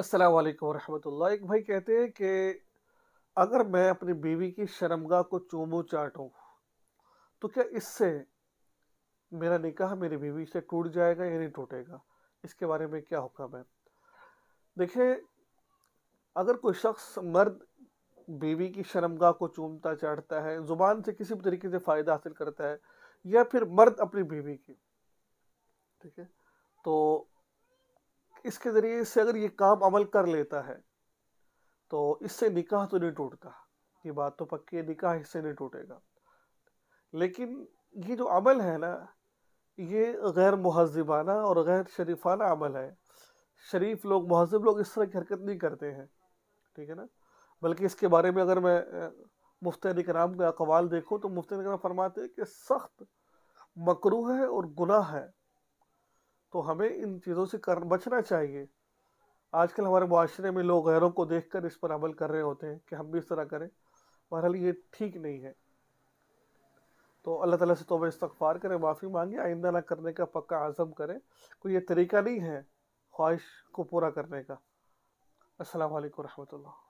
अस्सलाम वालेकुम रहमतुल्लाह एक भाई कहते हैं कि अगर मैं अपनी बीवी की शर्मगाह को चूमू चाटूँ तो क्या इससे मेरा निकाह मेरी बीवी से टूट जाएगा या नहीं टूटेगा इसके बारे में क्या हुक्म है देखिए अगर कोई शख्स मर्द बीवी की शर्मगाह को चूमता चाटता है ज़ुबान से किसी भी तरीके से फ़ायदा हासिल करता है या फिर मर्द अपनी बीवी की ठीक है तो इसके ज़रिए से अगर ये काम अमल कर लेता है तो इससे निकाह तो नहीं टूटता ये बात तो पक्की है निकाह इससे नहीं टूटेगा लेकिन ये जो अमल है ना ये गैर महजबाना और गैर शरीफाना अमल है शरीफ लोग महजब लोग इस तरह की हरकत नहीं करते हैं ठीक है ना बल्कि इसके बारे में अगर मैं मुफ्त कराम का अकवाल देखूँ तो मुफ्त कराम फरमाते हैं कि सख्त मकरू है और गुनाह है तो हमें इन चीज़ों से कर बचना चाहिए आजकल हमारे माशरे में लोग गैरों को देख कर इस पर अमल कर रहे होते हैं कि हम भी इस तरह करें बहरहाल ये ठीक नहीं है तो अल्लाह ताला से तोबा इस्तफ़ार करें माफ़ी मांगे आइंदा ना करने का पक्का आज़म करें कोई ये तरीका नहीं है ख्वाहिश को पूरा करने का असल वरहमल